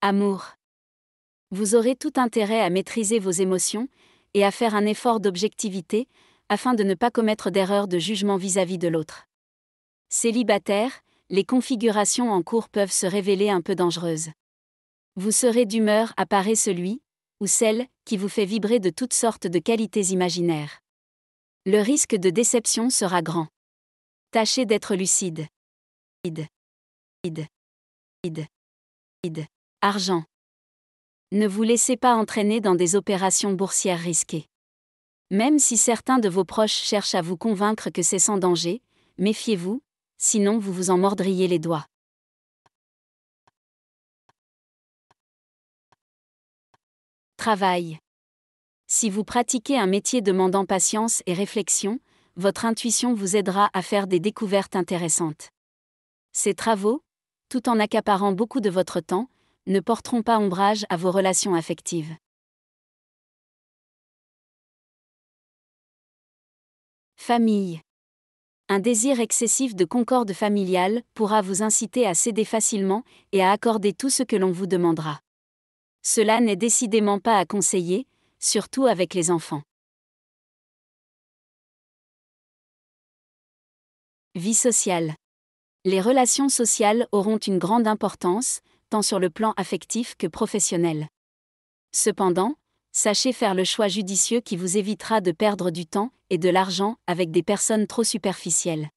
Amour. Vous aurez tout intérêt à maîtriser vos émotions et à faire un effort d'objectivité afin de ne pas commettre d'erreurs de jugement vis-à-vis de l'autre. Célibataire, les configurations en cours peuvent se révéler un peu dangereuses. Vous serez d'humeur à parer celui ou celle qui vous fait vibrer de toutes sortes de qualités imaginaires. Le risque de déception sera grand. Tâchez d'être lucide. Argent. Ne vous laissez pas entraîner dans des opérations boursières risquées. Même si certains de vos proches cherchent à vous convaincre que c'est sans danger, méfiez-vous, sinon vous vous en mordriez les doigts. Travail. Si vous pratiquez un métier demandant patience et réflexion, votre intuition vous aidera à faire des découvertes intéressantes. Ces travaux, tout en accaparant beaucoup de votre temps, ne porteront pas ombrage à vos relations affectives. Famille. Un désir excessif de concorde familiale pourra vous inciter à céder facilement et à accorder tout ce que l'on vous demandera. Cela n'est décidément pas à conseiller, surtout avec les enfants. Vie sociale. Les relations sociales auront une grande importance, tant sur le plan affectif que professionnel. Cependant, sachez faire le choix judicieux qui vous évitera de perdre du temps et de l'argent avec des personnes trop superficielles.